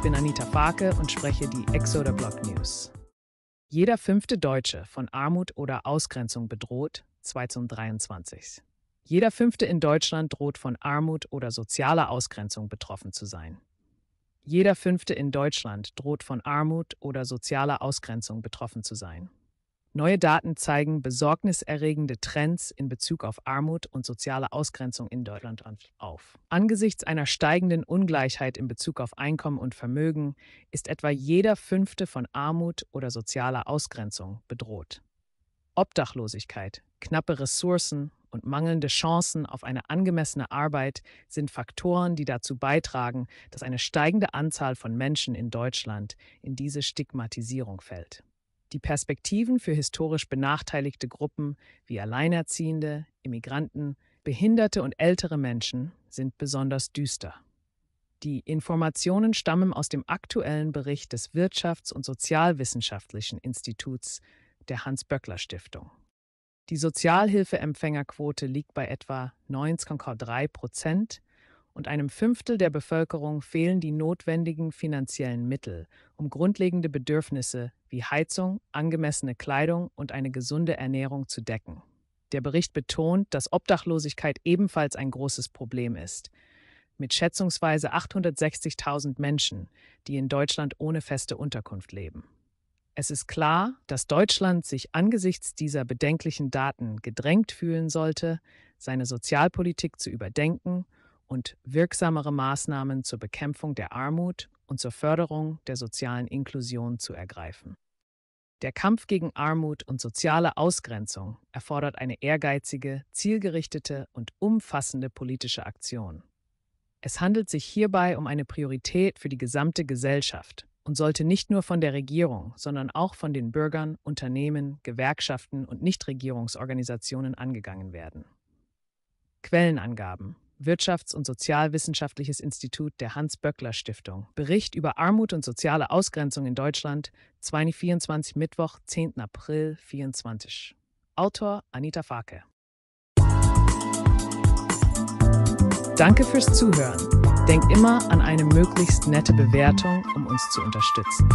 Ich bin Anita Farke und spreche die Exoder Blog News. Jeder fünfte Deutsche von Armut oder Ausgrenzung bedroht, 2023. Jeder fünfte in Deutschland droht von Armut oder sozialer Ausgrenzung betroffen zu sein. Jeder fünfte in Deutschland droht von Armut oder sozialer Ausgrenzung betroffen zu sein. Neue Daten zeigen besorgniserregende Trends in Bezug auf Armut und soziale Ausgrenzung in Deutschland auf. Angesichts einer steigenden Ungleichheit in Bezug auf Einkommen und Vermögen ist etwa jeder fünfte von Armut oder sozialer Ausgrenzung bedroht. Obdachlosigkeit, knappe Ressourcen und mangelnde Chancen auf eine angemessene Arbeit sind Faktoren, die dazu beitragen, dass eine steigende Anzahl von Menschen in Deutschland in diese Stigmatisierung fällt die Perspektiven für historisch benachteiligte Gruppen wie Alleinerziehende, Immigranten, Behinderte und ältere Menschen sind besonders düster. Die Informationen stammen aus dem aktuellen Bericht des Wirtschafts- und Sozialwissenschaftlichen Instituts der Hans-Böckler-Stiftung. Die Sozialhilfeempfängerquote liegt bei etwa 19,3 Prozent und einem Fünftel der Bevölkerung fehlen die notwendigen finanziellen Mittel, um grundlegende Bedürfnisse wie Heizung, angemessene Kleidung und eine gesunde Ernährung zu decken. Der Bericht betont, dass Obdachlosigkeit ebenfalls ein großes Problem ist, mit schätzungsweise 860.000 Menschen, die in Deutschland ohne feste Unterkunft leben. Es ist klar, dass Deutschland sich angesichts dieser bedenklichen Daten gedrängt fühlen sollte, seine Sozialpolitik zu überdenken und wirksamere Maßnahmen zur Bekämpfung der Armut und zur Förderung der sozialen Inklusion zu ergreifen. Der Kampf gegen Armut und soziale Ausgrenzung erfordert eine ehrgeizige, zielgerichtete und umfassende politische Aktion. Es handelt sich hierbei um eine Priorität für die gesamte Gesellschaft und sollte nicht nur von der Regierung, sondern auch von den Bürgern, Unternehmen, Gewerkschaften und Nichtregierungsorganisationen angegangen werden. Quellenangaben Wirtschafts- und Sozialwissenschaftliches Institut der Hans-Böckler-Stiftung. Bericht über Armut und soziale Ausgrenzung in Deutschland, 2024, Mittwoch, 10. April 2024. Autor Anita Farke. Danke fürs Zuhören. Denkt immer an eine möglichst nette Bewertung, um uns zu unterstützen.